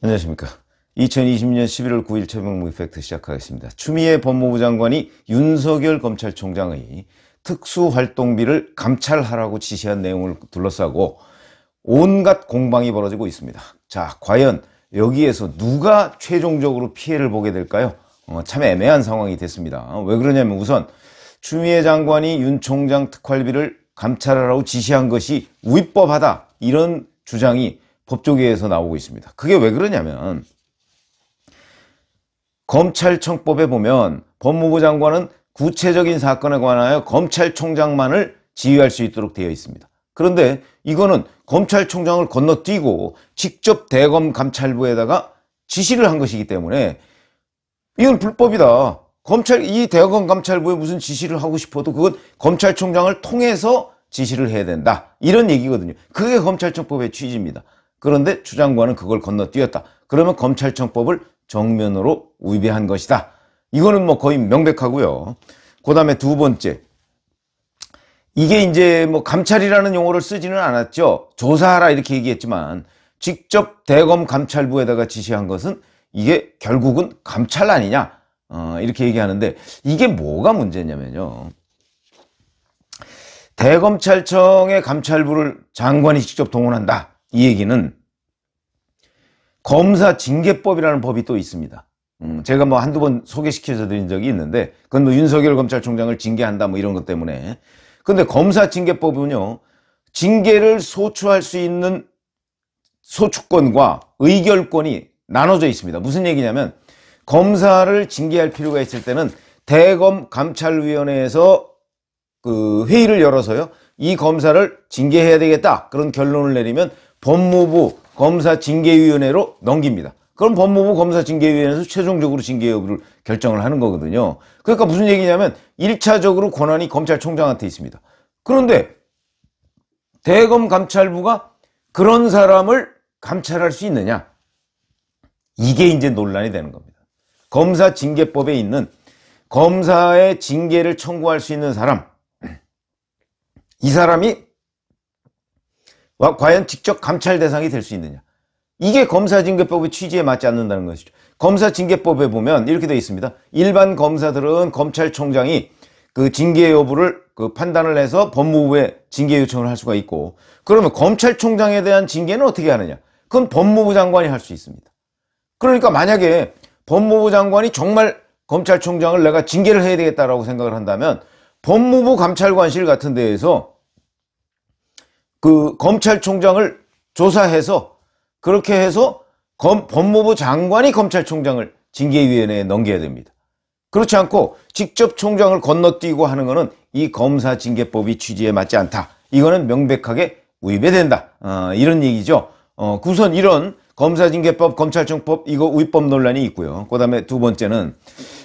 안녕하십니까. 2020년 11월 9일 최명무 이펙트 시작하겠습니다. 추미애 법무부 장관이 윤석열 검찰총장의 특수활동비를 감찰하라고 지시한 내용을 둘러싸고 온갖 공방이 벌어지고 있습니다. 자, 과연 여기에서 누가 최종적으로 피해를 보게 될까요? 어, 참 애매한 상황이 됐습니다. 왜 그러냐면 우선 추미애 장관이 윤 총장 특활비를 감찰하라고 지시한 것이 위법하다 이런 주장이 법조계에서 나오고 있습니다. 그게 왜 그러냐면 검찰청법에 보면 법무부 장관은 구체적인 사건에 관하여 검찰총장만을 지휘할 수 있도록 되어 있습니다. 그런데 이거는 검찰총장을 건너뛰고 직접 대검 감찰부에다가 지시를 한 것이기 때문에 이건 불법이다. 검찰 이 대검 감찰부에 무슨 지시를 하고 싶어도 그건 검찰총장을 통해서 지시를 해야 된다. 이런 얘기거든요. 그게 검찰청법의 취지입니다. 그런데 추 장관은 그걸 건너뛰었다. 그러면 검찰청법을 정면으로 위배한 것이다. 이거는 뭐 거의 명백하고요. 그 다음에 두 번째. 이게 이제 뭐 감찰이라는 용어를 쓰지는 않았죠. 조사하라 이렇게 얘기했지만 직접 대검 감찰부에다가 지시한 것은 이게 결국은 감찰 아니냐. 어, 이렇게 얘기하는데 이게 뭐가 문제냐면요. 대검찰청의 감찰부를 장관이 직접 동원한다. 이 얘기는 검사 징계법이라는 법이 또 있습니다. 음, 제가 뭐 한두 번 소개시켜서 드린 적이 있는데 그건 뭐 윤석열 검찰총장을 징계한다 뭐 이런 것 때문에 근데 검사 징계법은요 징계를 소추할 수 있는 소추권과 의결권이 나눠져 있습니다. 무슨 얘기냐면 검사를 징계할 필요가 있을 때는 대검 감찰위원회에서 그 회의를 열어서요 이 검사를 징계해야 되겠다 그런 결론을 내리면 법무부 검사징계위원회로 넘깁니다. 그럼 법무부 검사징계위원회에서 최종적으로 징계 여부를 결정을 하는 거거든요. 그러니까 무슨 얘기냐면 1차적으로 권한이 검찰총장한테 있습니다. 그런데 대검 감찰부가 그런 사람을 감찰할 수 있느냐? 이게 이제 논란이 되는 겁니다. 검사 징계법에 있는 검사의 징계를 청구할 수 있는 사람 이 사람이 과연 직접 감찰 대상이 될 수 있느냐. 이게 검사징계법의 취지에 맞지 않는다는 것이죠. 검사징계법에 보면 이렇게 되어 있습니다. 일반 검사들은 검찰총장이 그 징계 여부를 그 판단을 해서 법무부에 징계 요청을 할 수가 있고 그러면 검찰총장에 대한 징계는 어떻게 하느냐. 그건 법무부 장관이 할 수 있습니다. 그러니까 만약에 법무부 장관이 정말 검찰총장을 내가 징계를 해야 되겠다라고 생각을 한다면 법무부 감찰관실 같은 데에서 그 검찰총장을 조사해서 그렇게 해서 검, 법무부 장관이 검찰총장을 징계위원회에 넘겨야 됩니다. 그렇지 않고 직접 총장을 건너뛰고 하는 것은 이 검사 징계법이 취지에 맞지 않다. 이거는 명백하게 위배 된다. 어, 아, 이런 얘기죠. 어, 우선 이런 검사징계법, 검찰청법 이거 위법 논란이 있고요. 그다음에 두 번째는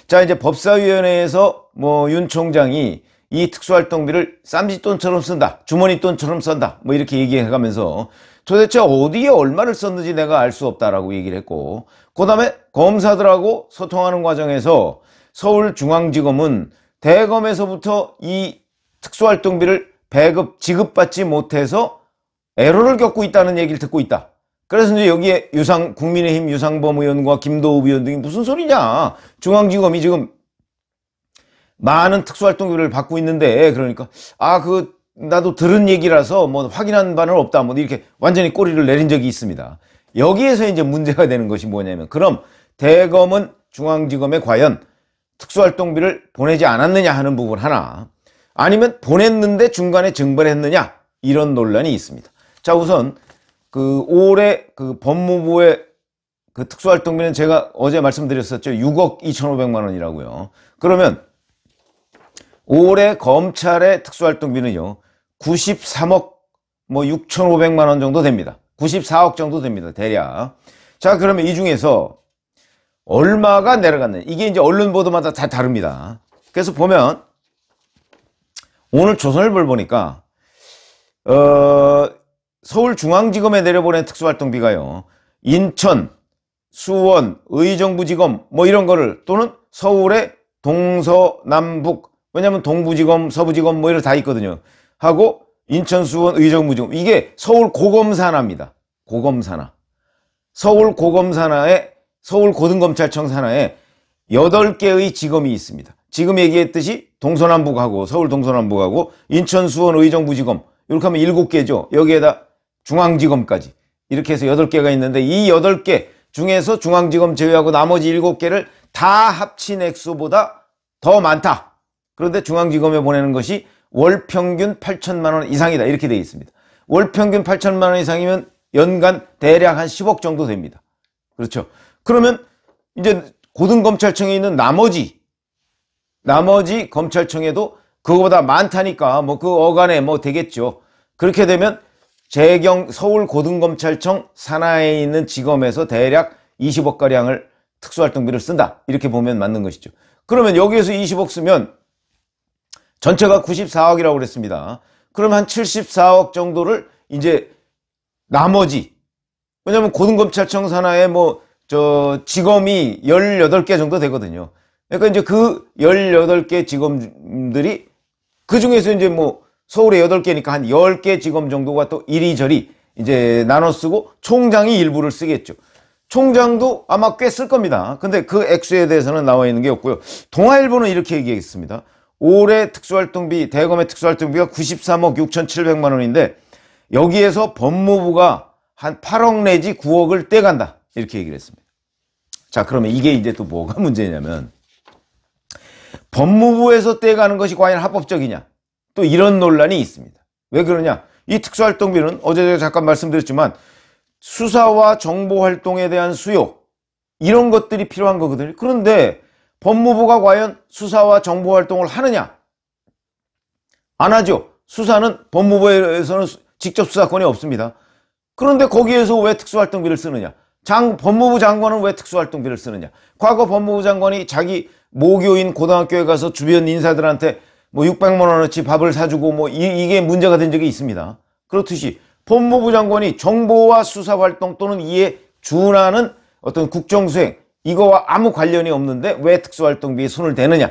자 이제 법사위원회에서 뭐 윤 총장이 이 특수활동비를 쌈짓돈처럼 쓴다 주머니돈처럼 쓴다 뭐 이렇게 얘기해가면서 도대체 어디에 얼마를 썼는지 내가 알 수 없다라고 얘기를 했고 그 다음에 검사들하고 소통하는 과정에서 서울중앙지검은 대검에서부터 이 특수활동비를 배급 지급받지 못해서 애로를 겪고 있다는 얘기를 듣고 있다 그래서 이제 여기에 유상 국민의힘 유상범 의원과 김도우 의원 등이 무슨 소리냐 중앙지검이 지금 많은 특수활동비를 받고 있는데 그러니까 아 그 나도 들은 얘기라서 뭐 확인한 바는 없다 뭐 이렇게 완전히 꼬리를 내린 적이 있습니다. 여기에서 이제 문제가 되는 것이 뭐냐면 그럼 대검은 중앙지검에 과연 특수활동비를 보내지 않았느냐 하는 부분 하나 아니면 보냈는데 중간에 증발했느냐 이런 논란이 있습니다. 자 우선 그 올해 그 법무부의 그 특수활동비는 제가 어제 말씀드렸었죠. 6억 2,500만 원이라고요. 그러면 올해 검찰의 특수활동비는요. 93억 뭐 6,500만 원 정도 됩니다. 94억 정도 됩니다. 대략. 자, 그러면 이 중에서 얼마가 내려갔나? 이게 이제 언론 보도마다 다 다릅니다. 그래서 보면 오늘 조선일보를 보니까 어, 서울중앙지검에 내려보낸 특수활동비가요. 인천, 수원, 의정부지검 뭐 이런 거를 또는 서울의 동서남북 왜냐하면 동부지검, 서부지검 뭐 이런 다 있거든요. 하고 인천, 수원, 의정부지검 이게 서울 고검산하입니다. 고검산하. 서울 고검산하에 서울 고등검찰청 산하에 8개의 지검이 있습니다. 지금 얘기했듯이 동서남북하고 서울 동서남북하고 인천, 수원, 의정부지검 이렇게 하면 7개죠. 여기에다 중앙지검까지 이렇게 해서 8개가 있는데 이 8개 중에서 중앙지검 제외하고 나머지 7개를 다 합친 액수보다 더 많다. 그런데 중앙지검에 보내는 것이 월 평균 8천만 원 이상이다 이렇게 되어 있습니다. 월 평균 8천만 원 이상이면 연간 대략 한 10억 정도 됩니다. 그렇죠. 그러면 이제 고등검찰청에 있는 나머지 나머지 검찰청에도 그거보다 많다니까 뭐 그 어간에 뭐 되겠죠. 그렇게 되면 재경 서울고등검찰청 산하에 있는 지검에서 대략 20억가량을 특수활동비를 쓴다. 이렇게 보면 맞는 것이죠. 그러면 여기에서 20억 쓰면 전체가 94억이라고 그랬습니다. 그럼 한 74억 정도를 이제 나머지 왜냐면 고등검찰청 산하에 뭐저 지검이 18개 정도 되거든요. 그러니까 이제 그 18개 지검들이 그 중에서 이제 뭐 서울에 8개니까 한 10개 지검 정도가 또 이리저리 이제 나눠 쓰고 총장이 일부를 쓰겠죠. 총장도 아마 꽤 쓸 겁니다. 근데 그 액수에 대해서는 나와 있는 게 없고요. 동아일보는 이렇게 얘기했습니다. 올해 특수활동비 대검의 특수활동비가 93억 6,700만 원인데 여기에서 법무부가 한 8억 내지 9억을 떼간다 이렇게 얘기를 했습니다. 자 그러면 이게 이제 또 뭐가 문제냐면 법무부에서 떼가는 것이 과연 합법적이냐 또 이런 논란이 있습니다. 왜 그러냐 이 특수활동비는 어제 제가 잠깐 말씀드렸지만 수사와 정보활동에 대한 수요 이런 것들이 필요한 거거든요. 그런데 법무부가 과연 수사와 정보활동을 하느냐? 안 하죠. 수사는 법무부에서는 직접 수사권이 없습니다. 그런데 거기에서 왜 특수활동비를 쓰느냐? 장, 법무부 장관은 왜 특수활동비를 쓰느냐? 과거 법무부 장관이 자기 모교인 고등학교에 가서 주변 인사들한테 뭐 600만 원어치 밥을 사주고 뭐 이, 이게 문제가 된 적이 있습니다. 그렇듯이 법무부 장관이 정보와 수사활동 또는 이에 준하는 어떤 국정수행 이거와 아무 관련이 없는데 왜 특수활동비에 손을 대느냐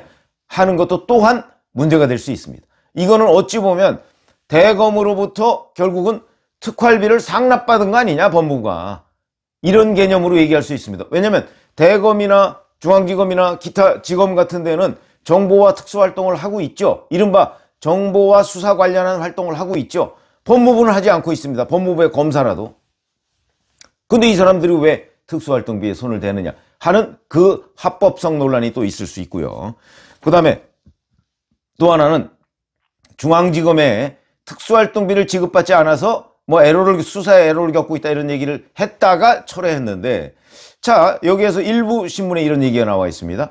하는 것도 또한 문제가 될 수 있습니다. 이거는 어찌 보면 대검으로부터 결국은 특활비를 상납받은 거 아니냐 법무부가 이런 개념으로 얘기할 수 있습니다. 왜냐하면 대검이나 중앙지검이나 기타 지검 같은 데는 정보와 특수활동을 하고 있죠. 이른바 정보와 수사 관련한 활동을 하고 있죠. 법무부는 하지 않고 있습니다. 법무부의 검사라도. 근데 이 사람들이 왜 특수활동비에 손을 대느냐. 하는 그 합법성 논란이 또 있을 수 있고요. 그 다음에 또 하나는 중앙지검에 특수활동비를 지급받지 않아서 뭐에로를 수사에 에로를 겪고 있다 이런 얘기를 했다가 철회했는데 자 여기에서 일부 신문에 이런 얘기가 나와 있습니다.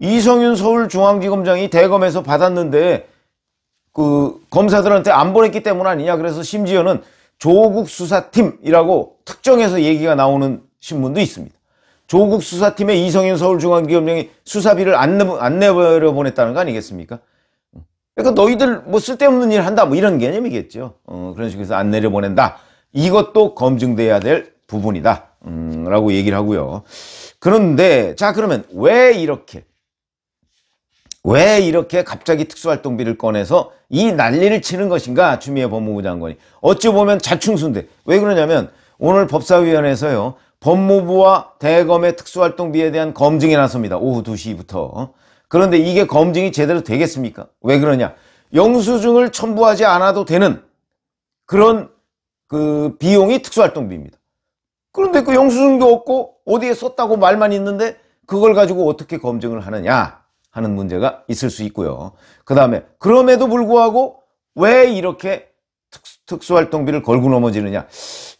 이성윤 서울중앙지검장이 대검에서 받았는데 그 검사들한테 안 보냈기 때문 아니냐 그래서 심지어는 조국 수사팀이라고 특정해서 얘기가 나오는 신문도 있습니다. 조국 수사팀의 이성현 서울중앙기업령이 수사비를 안, 내, 안 내버려 보냈다는 거 아니겠습니까? 그러니까 너희들 뭐 쓸데없는 일 한다 뭐 이런 개념이겠죠. 어, 그런 식으로 해서 안 내려보낸다. 이것도 검증돼야 될 부분이다. 음, 라고 얘기를 하고요. 그런데 자 그러면 왜 이렇게 왜 이렇게 갑자기 특수활동비를 꺼내서 이 난리를 치는 것인가 주미애 법무부 장관이 어찌 보면 자충수인데 왜 그러냐면 오늘 법사위원회에서요 법무부와 대검의 특수활동비에 대한 검증에 나섭니다. 오후 2시부터. 그런데 이게 검증이 제대로 되겠습니까? 왜 그러냐? 영수증을 첨부하지 않아도 되는 그런 그 비용이 특수활동비입니다. 그런데 그 영수증도 없고 어디에 썼다고 말만 있는데 그걸 가지고 어떻게 검증을 하느냐 하는 문제가 있을 수 있고요. 그 다음에 그럼에도 불구하고 왜 이렇게 특수활동비를 걸고 넘어지느냐.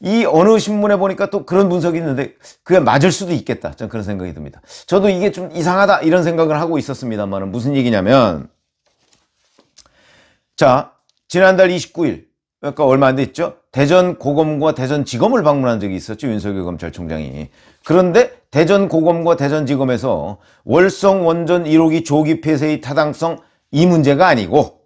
이 어느 신문에 보니까 또 그런 분석이 있는데 그게 맞을 수도 있겠다. 전 그런 생각이 듭니다. 저도 이게 좀 이상하다 이런 생각을 하고 있었습니다만 무슨 얘기냐면 자 지난달 29일 그러니까 얼마 안 됐죠. 대전 고검과 대전지검을 방문한 적이 있었죠. 윤석열 검찰총장이. 그런데 대전 고검과 대전지검에서 월성 원전 1호기 조기 폐쇄의 타당성 이 문제가 아니고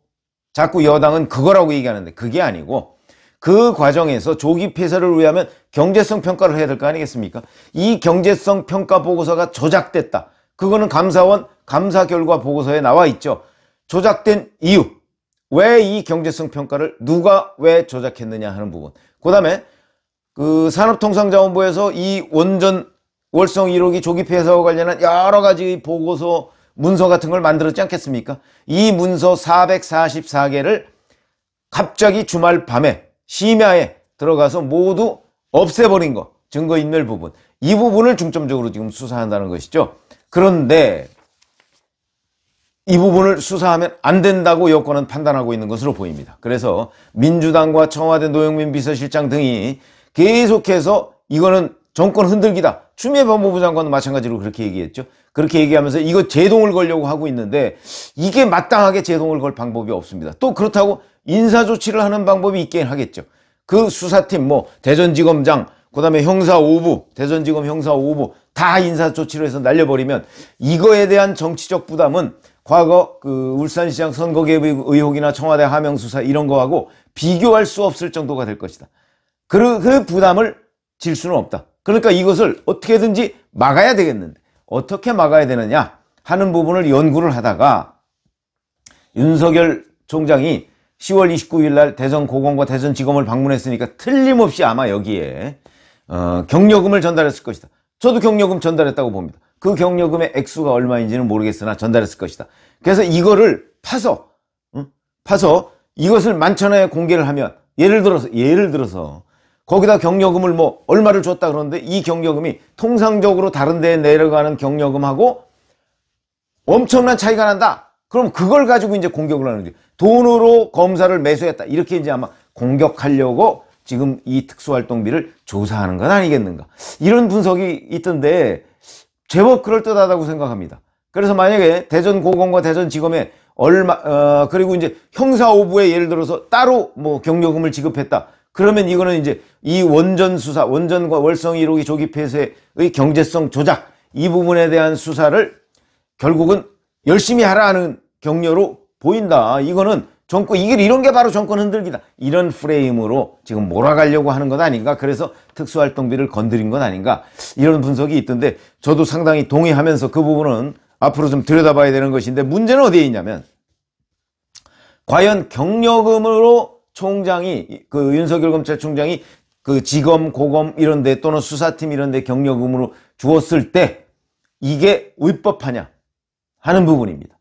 자꾸 여당은 그거라고 얘기하는데 그게 아니고 그 과정에서 조기 폐쇄를 위하면 경제성 평가를 해야 될 거 아니겠습니까? 이 경제성 평가 보고서가 조작됐다. 그거는 감사원 감사 결과 보고서에 나와 있죠. 조작된 이유. 왜 이 경제성 평가를 누가 왜 조작했느냐 하는 부분. 그 다음에 그 산업통상자원부에서 이 원전 월성 1호기 조기 폐쇄와 관련한 여러 가지 보고서 문서 같은 걸 만들었지 않겠습니까? 이 문서 444개를 갑자기 주말 밤에 심야에 들어가서 모두 없애버린 거 증거인멸 부분 이 부분을 중점적으로 지금 수사한다는 것이죠. 그런데 이 부분을 수사하면 안 된다고 여권은 판단하고 있는 것으로 보입니다. 그래서 민주당과 청와대 노영민 비서실장 등이 계속해서 이거는 정권 흔들기다. 추미애 법무부 장관도 마찬가지로 그렇게 얘기했죠. 그렇게 얘기하면서 이거 제동을 걸려고 하고 있는데 이게 마땅하게 제동을 걸 방법이 없습니다. 또 그렇다고 인사 조치를 하는 방법이 있긴 하겠죠. 그 수사팀 뭐 대전지검장 그다음에 형사 5부 대전지검 형사 5부 다 인사 조치로 해서 날려버리면 이거에 대한 정치적 부담은 과거 그 울산시장 선거 개입 의혹이나 청와대 하명 수사 이런 거하고 비교할 수 없을 정도가 될 것이다. 그, 그 부담을 질 수는 없다. 그러니까 이것을 어떻게든지 막아야 되겠는데 어떻게 막아야 되느냐 하는 부분을 연구를 하다가 윤석열 총장이 10월 29일 날 대전 고검과 대전 지검을 방문했으니까 틀림없이 아마 여기에 어, 경력금을 전달했을 것이다. 저도 경력금 전달했다고 봅니다. 그 경력금의 액수가 얼마인지는 모르겠으나 전달했을 것이다. 그래서 이거를 파서 응? 파서 이것을 만천하에 공개를 하면 예를 들어서 예를 들어서 거기다 경력금을 뭐 얼마를 줬다 그러는데 이 경력금이 통상적으로 다른 데에 내려가는 경력금하고 엄청난 차이가 난다. 그럼 그걸 가지고 이제 공격을 하는 거죠. 돈으로 검사를 매수했다. 이렇게 이제 아마 공격하려고 지금 이 특수활동비를 조사하는 건 아니겠는가. 이런 분석이 있던데 제법 그럴듯하다고 생각합니다. 그래서 만약에 대전고검과 대전지검에 얼마 어, 그리고 이제 형사오부에 예를 들어서 따로 뭐 경력금을 지급했다. 그러면 이거는 이제 이 원전 수사, 원전과 월성 1호기 조기 폐쇄의 경제성 조작 이 부분에 대한 수사를 결국은 열심히 하라는 격려로 보인다. 이거는 정권 이게 이런 게 바로 정권 흔들기다. 이런 프레임으로 지금 몰아가려고 하는 것 아닌가. 그래서 특수활동비를 건드린 건 아닌가. 이런 분석이 있던데 저도 상당히 동의하면서 그 부분은 앞으로 좀 들여다봐야 되는 것인데 문제는 어디에 있냐면 과연 경려금으로 총장이 그 윤석열 검찰총장이 그 지검, 고검 이런 데 또는 수사팀 이런 데 경력금으로 주었을 때 이게 위법하냐 하는 부분입니다.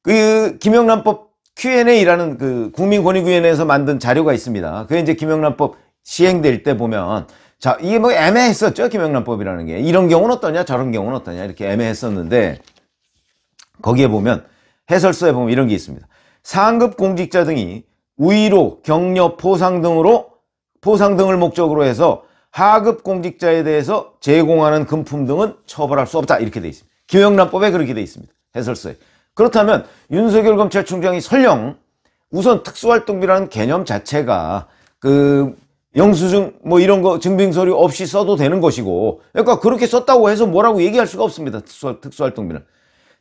그 김영란법 Q&A라는 그 국민권익위원회에서 만든 자료가 있습니다. 그게 이제 김영란법 시행될 때 보면 자 이게 뭐 애매했었죠 김영란법이라는 게 이런 경우는 어떠냐 저런 경우는 어떠냐 이렇게 애매했었는데 거기에 보면 해설서에 보면 이런 게 있습니다. 상급 공직자 등이 위로, 격려, 포상 등으로 포상 등을 목적으로 해서 하급 공직자에 대해서 제공하는 금품 등은 처벌할 수 없다 이렇게 돼 있습니다. 김영란법에 그렇게 돼 있습니다. 해설서에. 그렇다면 윤석열 검찰총장이 설령 우선 특수활동비라는 개념 자체가 그 영수증 뭐 이런 거 증빙 서류 없이 써도 되는 것이고 그러니까 그렇게 썼다고 해서 뭐라고 얘기할 수가 없습니다. 특수, 특수활동비는.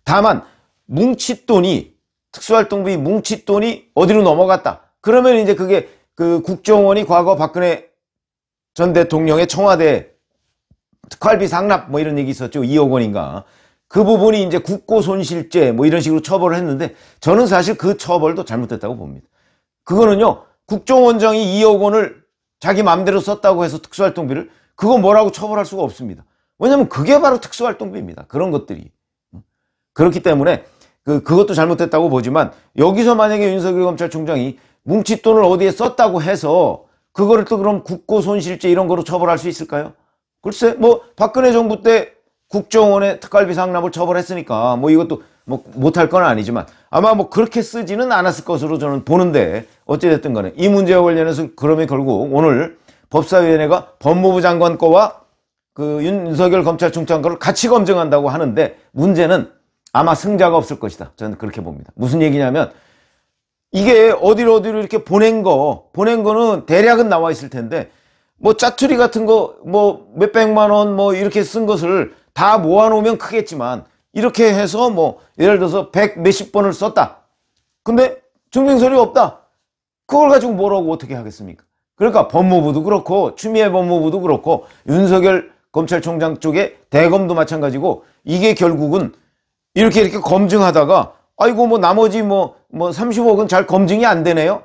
다만 뭉칫돈이 특수활동비 뭉칫돈이 어디로 넘어갔다. 그러면 이제 그게 그 국정원이 과거 박근혜 전 대통령의 청와대 특활비 상납 뭐 이런 얘기 있었죠. 2억 원인가. 그 부분이 이제 국고 손실죄 뭐 이런 식으로 처벌을 했는데 저는 사실 그 처벌도 잘못됐다고 봅니다. 그거는요. 국정원장이 2억 원을 자기 마음대로 썼다고 해서 특수활동비를 그거 뭐라고 처벌할 수가 없습니다. 왜냐면 그게 바로 특수활동비입니다. 그런 것들이. 그렇기 때문에 그, 그것도 잘못됐다고 보지만 여기서 만약에 윤석열 검찰총장이 뭉칫돈을 어디에 썼다고 해서 그거를 또 그럼 국고 손실죄 이런 거로 처벌할 수 있을까요? 글쎄 뭐 박근혜 정부 때 국정원의 특갈비 상납을 처벌했으니까 뭐 이것도 뭐 못할 건 아니지만 아마 뭐 그렇게 쓰지는 않았을 것으로 저는 보는데 어찌됐든 간에 이 문제와 관련해서 그러면 결국 오늘 법사위원회가 법무부 장관 거와 그 윤석열 검찰총장 거를 같이 검증한다고 하는데 문제는 아마 승자가 없을 것이다 저는 그렇게 봅니다 무슨 얘기냐면 이게 어디로 어디로 이렇게 보낸 거 보낸 거는 대략은 나와 있을 텐데 뭐 짜투리 같은 거 뭐 몇백만 원 뭐 이렇게 쓴 것을 다 모아놓으면 크겠지만 이렇게 해서 뭐 예를 들어서 백 몇십 번을 썼다 근데 증빙서류 없다 그걸 가지고 뭐라고 어떻게 하겠습니까 그러니까 법무부도 그렇고 추미애 법무부도 그렇고 윤석열 검찰총장 쪽에 대검도 마찬가지고 이게 결국은 이렇게 이렇게 검증하다가 아이고 뭐 나머지 뭐, 뭐 30억은 잘 검증이 안 되네요.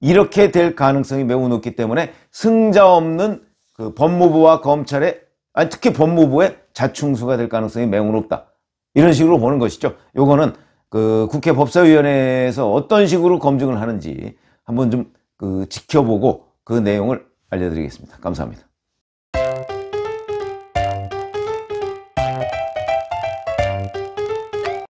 이렇게 될 가능성이 매우 높기 때문에 승자 없는 그 법무부와 검찰의 아니 특히 법무부의 자충수가 될 가능성이 매우 높다. 이런 식으로 보는 것이죠. 요거는 그 국회 법사위원회에서 어떤 식으로 검증을 하는지 한번 좀 그 지켜보고 그 내용을 알려드리겠습니다. 감사합니다.